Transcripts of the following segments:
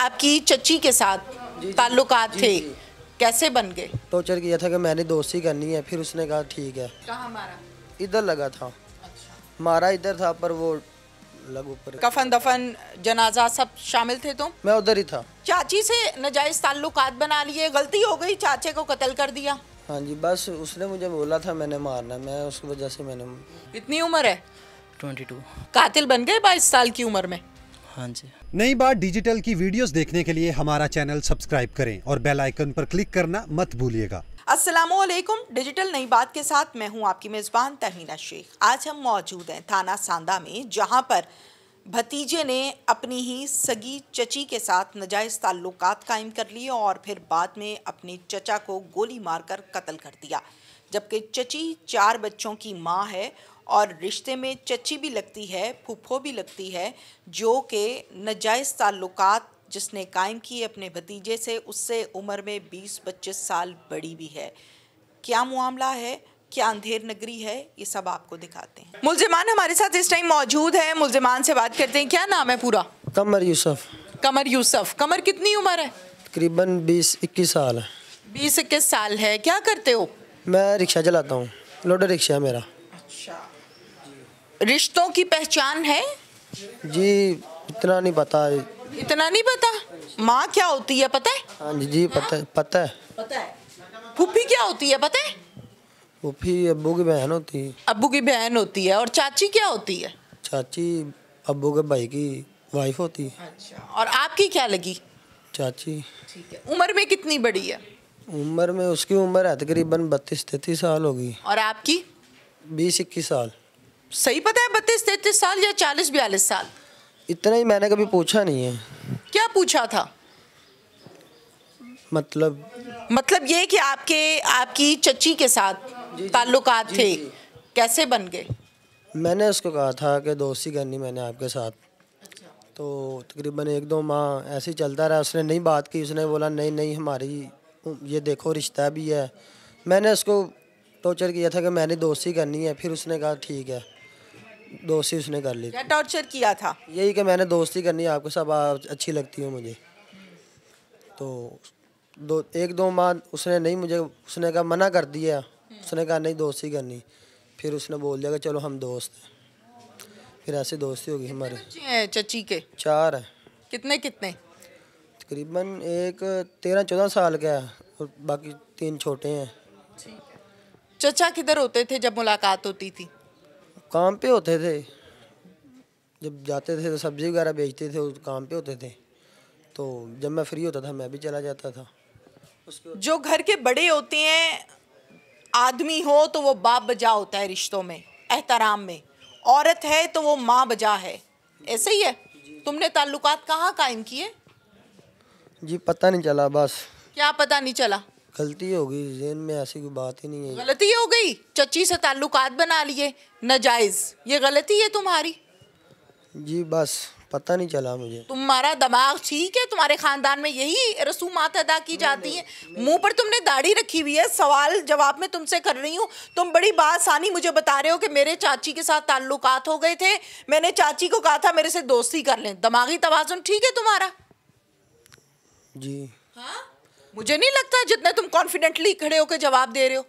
आपकी चची के साथ ताल्लुक थे कैसे बन गए तो चल किया था कि मैंने दोस्ती करनी है फिर उसने कहा ठीक है इधर लगा था अच्छा। मारा इधर था पर वो लग ऊपर कफन दफन जनाजा सब शामिल थे तुम मैं उधर ही था चाची से नजायज ताल्लुक बना लिए गलती हो गई चाचे को कत्ल कर दिया हाँ जी बस उसने मुझे बोला था मैंने मारना मैं उसकी वजह से मैंने इतनी उम्र है 22 कातिल बन गए बाईस साल की उम्र में हाँ जी नई बार डिजिटल की वीडियोस देखने के लिए हमारा चैनल सब्सक्राइब करें और बेल आइकन पर क्लिक करना मत भूलिएगा असलम डिजिटल नई बात के साथ मैं हूं आपकी मेज़बान तहमीना शेख आज हम मौजूद हैं थाना सांदा में जहां पर भतीजे ने अपनी ही सगी चची के साथ नजायज़ ताल्लुक कायम कर लिए और फिर बाद में अपने चचा को गोली मारकर कत्ल कर दिया जबकि चची चार बच्चों की माँ है और रिश्ते में चची भी लगती है फूफो भी लगती है जो कि नजायज़ ताल्लुकात जिसने कायम किए अपने भतीजे से उससे उम्र में बीस पच्चीस साल बड़ी भी है क्या मामला है क्या अंधेर नगरी है ये सब आपको दिखाते हैं मुलजमान हमारे साथ इस टाइम मौजूद है मुलजमान से बात करते हैं क्या नाम है पूरा कमर यूसफ कमर यूसफ कमर कितनी उम्र है तकरीबन बीस इक्कीस साल है बीस इक्कीस साल है क्या करते हो मैं रिक्शा चलाता हूँ लोडो रिक्शा है मेरा रिश्तों की पहचान है जी इतना नहीं पता इतना नहीं पता माँ क्या होती है पता है हाँ जी जी पता पता है है फूफी क्या होती है पता है फूफी अबू की बहन होती है अबू की बहन होती है और चाची क्या होती है चाची अबू के भाई की वाइफ होती है अच्छा और आपकी क्या लगी चाची ठीक है उम्र में कितनी बड़ी है उम्र में उसकी उम्र है तकरीबन बत्तीस तैतीस साल होगी और आपकी बीस इक्कीस साल सही पता है बत्तीस तैतीस साल या चालीस बयालीस साल इतना ही मैंने कभी पूछा नहीं है क्या पूछा था मतलब मतलब ये कि आपके आपकी चची के साथ ताल्लुक थे जी, जी। कैसे बन गए मैंने उसको कहा था कि दोस्ती करनी मैंने आपके साथ अच्छा। तो तकरीबन एक दो माह ऐसे ही चलता रहा उसने नहीं बात की उसने बोला नहीं नहीं हमारी ये देखो रिश्ता भी है मैंने उसको टॉर्चर किया था कि मैंने दोस्ती करनी है फिर उसने कहा ठीक है दोस्ती उसने कर ली क्या टॉर्चर किया था यही कि मैंने दोस्ती करनी है आपके सब आप अच्छी लगती हो मुझे तो दो एक दो माह उसने नहीं मुझे उसने कहा मना कर दिया उसने कहा नहीं दोस्ती करनी फिर उसने बोल दिया कि चलो हम दोस्त हैं फिर ऐसी दोस्ती होगी हमारे चची के चार है कितने कितने तकरीबन एक तेरह चौदह साल का है और बाकी तीन छोटे हैं चचा किधर होते थे जब मुलाकात होती थी काम पे होते थे जब जाते थे तो सब्ज़ी वगैरह बेचते थे उस काम पे होते थे तो जब मैं फ्री होता था मैं भी चला जाता था जो घर के बड़े होते हैं आदमी हो तो वो बाप बजा होता है रिश्तों में एहतराम में औरत है तो वो माँ बजा है ऐसे ही है तुमने ताल्लुकात कहाँ कायम किए जी पता नहीं चला बस क्या पता नहीं चला गलती हो गई जेन में ऐसी कोई बात ही नहीं है गलती हो गई चची से ताल्लुकात बना लिए नजायज ये गलती है तुम्हारी जी बस पता नहीं चला मुझे तुम्हारा दिमाग ठीक है तुम्हारे खानदान में यही रसूमात अदा की जाती है मुंह पर तुमने दाढ़ी रखी हुई है सवाल जवाब में तुमसे कर रही हूँ तुम बड़ी बासानी मुझे बता रहे हो कि मेरे चाची के साथ ताल्लुकात हो गए थे मैंने चाची को कहा था मेरे से दोस्ती कर लें दिमागी तोज़ुन ठीक है तुम्हारा जी हाँ मुझे नहीं लगता जितने तुम कॉन्फिडेंटली खड़े होकर जवाब दे रहे हो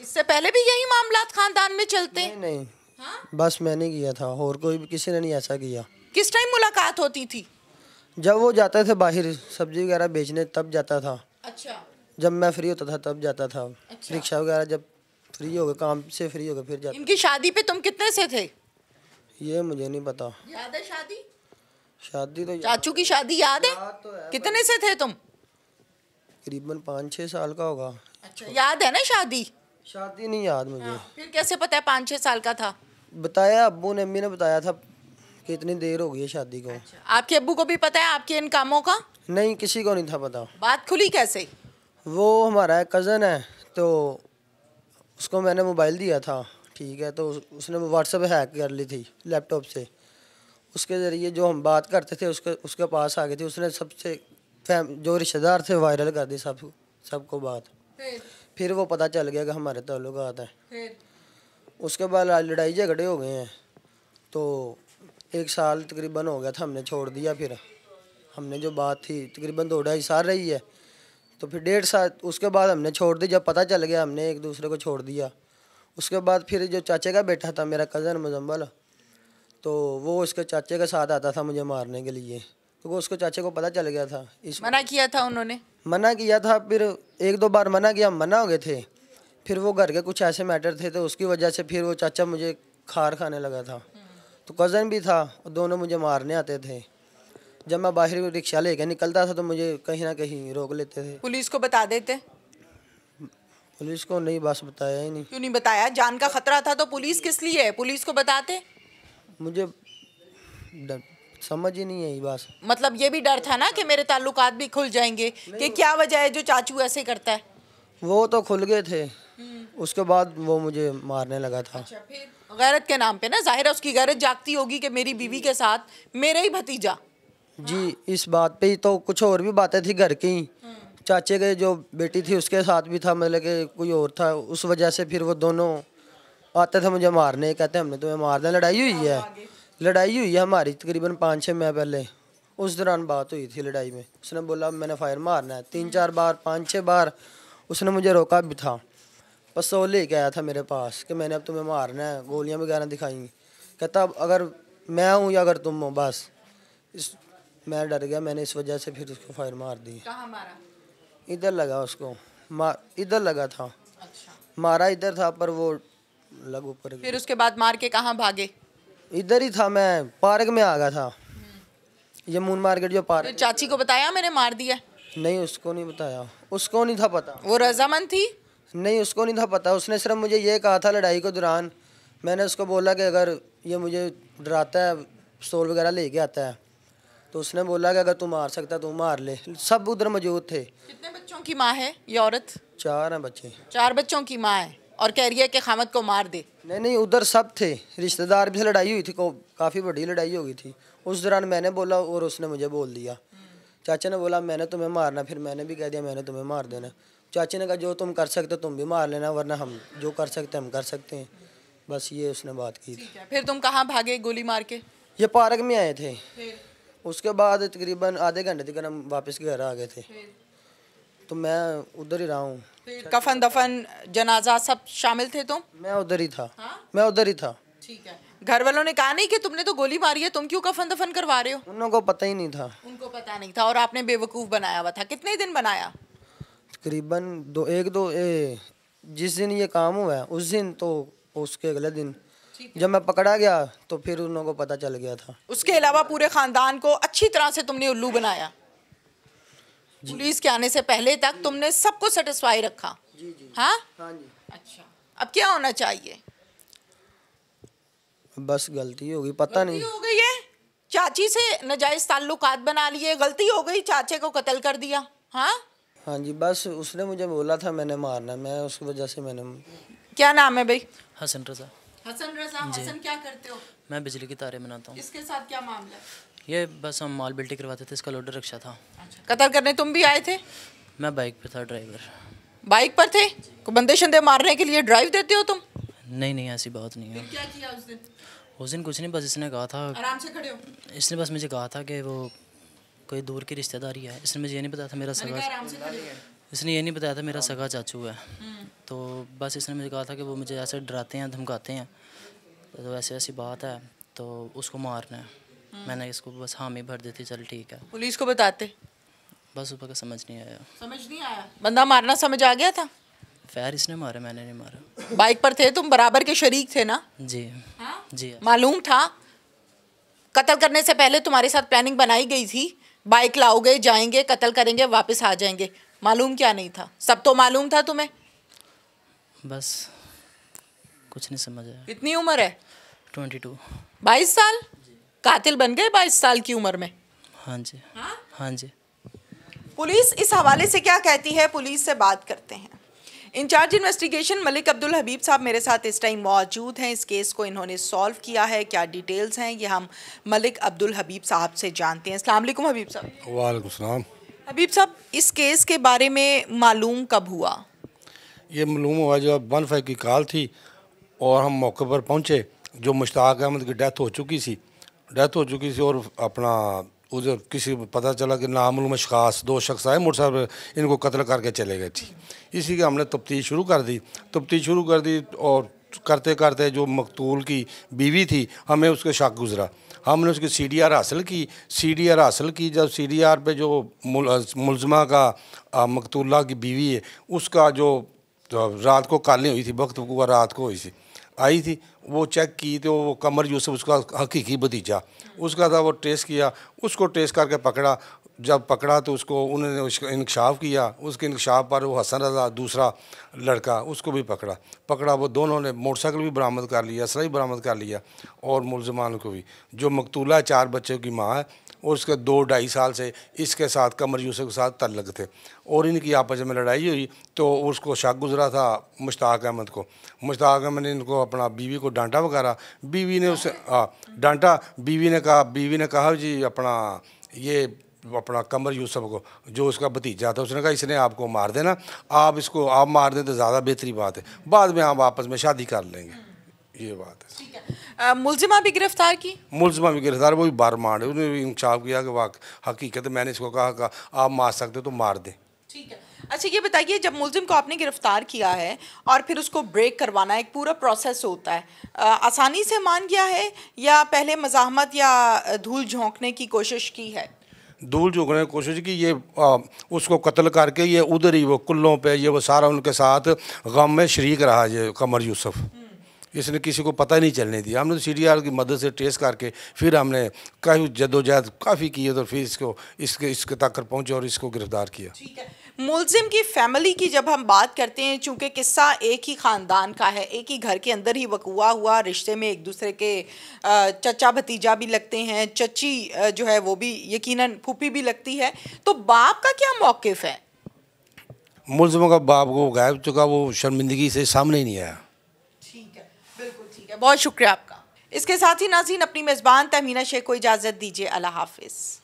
इससे पहले भी यही मामला खानदान में चलते नहीं, नहीं। हाँ? बस मैंने किया था और कोई भी किसी ने नहीं ऐसा किया किस टाइम मुलाकात होती थी जब वो जाते थे बाहर सब्जी वगैरह बेचने तब जाता था अच्छा जब मैं फ्री होता था तब जाता था अच्छा। रिक्शा वगैरह जब फ्री हो गए काम से फ्री हो गए फिर जाता इनकी शादी पे तुम कितने से थे ये मुझे नहीं पता याद है शादी शादी तो चाचू की शादी याद है, तो कितने से थे तुम करीबन पाँच छह साल का होगा अच्छा याद है ना शादी शादी नहीं याद मुझे हाँ। फिर कैसे पता है पाँच छह साल का था बताया अबू ने अम्मी ने बताया था कि इतनी देर हो गई है शादी को अच्छा। आपके अबू को भी पता है आपके इन कामों का नहीं किसी को नहीं था पता बात खुली कैसे वो हमारा कज़न है तो उसको मैंने मोबाइल दिया था ठीक है तो उसने व्हाट्सएप हैक कर ली थी लैपटॉप से उसके ज़रिए जो हम बात करते थे उसके उसके पास आ गए थे उसने सबसे फैम जो रिश्तेदार थे वायरल कर दी सब सबको बात फिर वो पता चल गया कि हमारे तल्लुकात हैं उसके बाद लड़ाई झगड़े हो गए हैं तो एक साल तकरीबन हो गया था हमने छोड़ दिया फिर हमने जो बात थी तकरीबन दो ढाई साल रही है तो फिर डेढ़ साल उसके बाद हमने छोड़ दी जब पता चल गया हमने एक दूसरे को छोड़ दिया उसके बाद फिर जो चाचे का बेटा था मेरा कज़न मुजम्बल तो वो उसके चाचे के साथ आता था मुझे मारने के लिए क्योंकि तो उसके चाचे को पता चल गया था इस मना किया था उन्होंने मना किया था फिर एक दो बार मना किया मना हो गए थे फिर वो घर के कुछ ऐसे मैटर थे तो उसकी वजह से फिर वो चाचा मुझे खार खाने लगा था तो कज़न भी था और दोनों मुझे मारने आते थे जब मैं बाहर रिक्शा कर निकलता था तो मुझे कहीं ना कहीं रोक लेते थे पुलिस को बता देते पुलिस को नहीं बस बताया ही नहीं क्यों नहीं बताया जान का खतरा था तो पुलिस किस लिए है पुलिस को बताते मुझे डर समझ ही नहीं आई बस मतलब ये भी डर था ना कि मेरे ताल्लुकात भी खुल जाएंगे कि क्या वजह है जो चाचू ऐसे करता है वो तो खुल गए थे हम्म। उसके बाद वो मुझे मारने लगा था अच्छा, गैरत के नाम पे ना जाहिर है उसकी गैरत जागती होगी कि मेरी बीवी के साथ मेरा ही भतीजा जी हाँ। इस बात पे ही तो कुछ और भी बातें थी घर की हम्म। चाचे के जो बेटी थी उसके साथ भी था मतलब कोई और था उस वजह से फिर वो दोनों आते थे मुझे मारने कहते हमने तुम्हें मार दिया लड़ाई हुई है लड़ाई हुई है हमारी तकरीबन पाँच छः माह पहले उस दौरान बात हुई थी लड़ाई में उसने बोला मैंने फायर मारना है तीन चार बार पाँच छः बार उसने मुझे रोका भी था पसोल लेके आया था मेरे पास कि मैंने अब तुम्हें मारना है गोलियाँ वगैरह दिखाई कहता अब अगर मैं हूँ या अगर तुम हो बस इस मैं डर गया मैंने इस वजह से फिर उसको फायर मार दी इधर लगा उसको मार इधर लगा था अच्छा। मारा इधर था पर वो लग ऊपर फिर उसके बाद मार के कहाँ भागे इधर ही था मैं पार्क में आ गया था ये मून मार्केट जो पार्क चाची को बताया मैंने मार दिया नहीं उसको नहीं बताया उसको नहीं था पता वो रजामंद थी नहीं उसको नहीं था पता उसने सिर्फ मुझे ये कहा था लड़ाई के दौरान मैंने उसको बोला कि अगर ये मुझे डराता है स्टोर वगैरह लेके आता है तो उसने बोला कि अगर तू मार सकता तू मार ले सब उधर मौजूद थे कितने बच्चों की माँ है ये औरत चार हैं बच्चे चार बच्चों की माँ है और कह रही है कि खामद को मार दे नहीं नहीं उधर सब थे रिश्तेदार भी से लड़ाई हुई थी काफ़ी बड़ी लड़ाई हो गई थी उस दौरान मैंने बोला और उसने मुझे बोल दिया चाचा ने बोला मैंने तुम्हें मारना फिर मैंने भी कह दिया मैंने तुम्हें मार देना चाचा ने कहा जो तुम कर सकते हो तुम भी मार लेना वरना हम जो कर सकते हम कर सकते हैं बस ये उसने बात की थी फिर तुम कहाँ भागे गोली मार के ये पार्क में आए थे उसके बाद तकरीबन आधे घंटे तक हम वापस घर आ गए थे तो मैं उधर ही रहा हूँ कफन दफन जनाजा सब शामिल थे तुम मैं उधर ही था हा? मैं उधर ही था ठीक है घर वालों ने कहा नहीं कि तुमने तो गोली मारी है तुम क्यों कफन दफन करवा रहे हो को पता ही नहीं था उनको पता नहीं था और आपने बेवकूफ़ बनाया हुआ था कितने दिन बनाया तकरीबन दो एक दो ए, जिस दिन ये काम हुआ है उस दिन तो उसके अगले दिन जब मैं पकड़ा गया तो फिर उन लोगों को पता चल गया था उसके अलावा पूरे खानदान को अच्छी तरह से तुमने उल्लू बनाया पुलिस के आने से पहले तक तुमने सबको सेटिस्फाई रखा जी जी हाँ हाँ जी अच्छा अब क्या होना चाहिए बस गलती होगी पता गलती नहीं हो गई है चाची से नजायज ताल्लुकात बना लिए गलती हो गई चाचे को कत्ल कर दिया हाँ हाँ जी बस उसने मुझे बोला था मैंने मारना मैं उसकी वजह से मैंने क्या नाम है भाई हसन रजा हसन रजा हसन क्या करते हो मैं बिजली की तारे बनाता हूँ इसके साथ क्या मामला ये बस हम माल बिल्टी करवाते थे इसका लोडर रक्षा था अच्छा। कतर करने तुम भी आए थे मैं बाइक पर था ड्राइवर बाइक पर थे बंदे शंदे मारने के लिए ड्राइव देते हो तुम नहीं नहीं ऐसी बात नहीं है क्या किया उस दिन उस दिन कुछ नहीं बस इसने कहा था आराम से खड़े हो इसने बस मुझे कहा था कि वो कोई दूर की रिश्तेदारी है इसने मुझे ये नहीं बताया था मेरा सगा इसने ये नहीं बताया था मेरा सगा चाचू है हम्म। तो बस इसने मुझे कहा था कि वो मुझे ऐसे डराते हैं धमकाते हैं तो ऐसी ऐसी बात है तो उसको मारना है हम्म। मैंने इसको बस हामी भर देती चल ठीक है पुलिस को बताते बस ऊपर का समझ नहीं आया समझ नहीं आया बंदा मारना समझ आ गया था फैर इसने मारे मैंने नहीं मारा बाइक पर थे तुम बराबर के शरीक थे ना जी हा? जी मालूम था कत्ल करने से पहले तुम्हारे साथ प्लानिंग बनाई गई थी बाइक लाओगे जाएंगे कत्ल करेंगे वापस आ जाएंगे मालूम क्या नहीं था सब तो मालूम था तुम्हें बस कुछ नहीं समझ आया कितनी उम्र है ट्वेंटी टू बाईस साल कातिल बन गए बाईस साल की उम्र में हाँ जी हाँ हाँ जी पुलिस इस हवाले से क्या कहती है पुलिस से बात करते हैं इंचार्ज इन्वेस्टिगेशन मलिक अब्दुल हबीब साहब मेरे साथ इस टाइम मौजूद हैं इस केस को इन्होंने सॉल्व किया है क्या डिटेल्स हैं ये हम मलिक अब्दुल हबीब साहब से जानते हैं अस्सलाम वालेकुम हबीब साहब वालेकुम सलाम हबीब साहब इस केस के बारे में मालूम कब हुआ ये मालूम हुआ जो वन फाइव की कॉल थी और हम मौके पर पहुँचे जो मुश्ताक अहमद की डेथ हो चुकी थी डैथ हो चुकी थी और अपना उधर किसी पता चला कि नामूम अशखास दो शख्स आए मोटरसाइकिल इनको कत्ल करके चले गए थी इसी के हमने तफ्तीश शुरू कर दी तफ्तीश शुरू कर दी और करते करते जो मकतूल की बीवी थी हमें उसके शक गुज़रा हमने उसकी सी डी आर हासिल की सी डी आर हासिल की जब सी डी आर पर जो मुलजमा का आ, मकतूला की बीवी है उसका जो, जो रात को काली हुई थी वक्त रात को हुई थी आई थी वो चेक की तो वो कमर यूसुफ उसका हकीकी भतीजा उसका था वो टेस्ट किया उसको टेस्ट करके पकड़ा जब पकड़ा तो उसको उन्होंने इंकशाफ किया उसके इंकशाफ पर वो हसन रजा दूसरा लड़का उसको भी पकड़ा पकड़ा वो दोनों ने मोटरसाइकिल भी बरामद कर लिया असला भी बरामद कर लिया और मुलजमान को भी जो मकतूला चार बच्चों की माँ है और उसके दो ढाई साल से इसके साथ कमर यूसुफ के साथ तल्लक थे और इनकी आपस में लड़ाई हुई तो उसको शक गुजरा था मुश्ताक अहमद को मुश्ताक अहमद ने इनको अपना बीवी को डांटा वगैरह बीवी ने उसे हाँ डांटा बीवी ने कहा बीवी ने कहा जी अपना ये अपना कमर यूसुफ को जो उसका भतीजा था उसने कहा इसने आपको मार देना आप इसको आप मार दें तो ज़्यादा बेहतरी बात है बाद में आप आपस में शादी कर लेंगे ये बात है मुलजिमा भी गिरफ्तार की मुलजमा भी गिरफ्तार वो भी बार मार उन्होंने भी इंकशाफ किया कि वाक हकीकत मैंने इसको कहा का आप मार सकते तो मार दें ठीक है अच्छा ये बताइए जब मुलजिम को आपने गिरफ्तार किया है और फिर उसको ब्रेक करवाना एक पूरा प्रोसेस होता है आ, आसानी से मान गया है या पहले मजामत या धूल झोंकने की कोशिश की है धूल झोंकने की कोशिश की ये आ, उसको कत्ल करके ये उधर ही वो कुल्लों पे ये वो सारा उनके साथ गम में शरीक रहा ये कमर यूसुफ़ इसने किसी को पता नहीं चलने दिया हमने तो सी की मदद से टेस्ट करके फिर हमने काफ़ी जदोजहद काफ़ी की और फिर इसको इसके इसके तक पहुँचे और इसको गिरफ्तार किया मुलजिम की फैमिली की जब हम बात करते हैं चूँकि किस्सा एक ही ख़ानदान का है एक ही घर के अंदर ही वकुआ हुआ रिश्ते में एक दूसरे के चचा भतीजा भी लगते हैं चची जो है वो भी यकीनन फूफी भी लगती है तो बाप का क्या मौक़ है मुलजमों का बाप वो गायब चुका वो शर्मिंदगी से सामने ही नहीं आया है बहुत शुक्रिया आपका इसके साथ ही नाजीन अपनी मेज़बान तहमीना शेख को इजाज़त दीजिए अल्लाह हाफिज़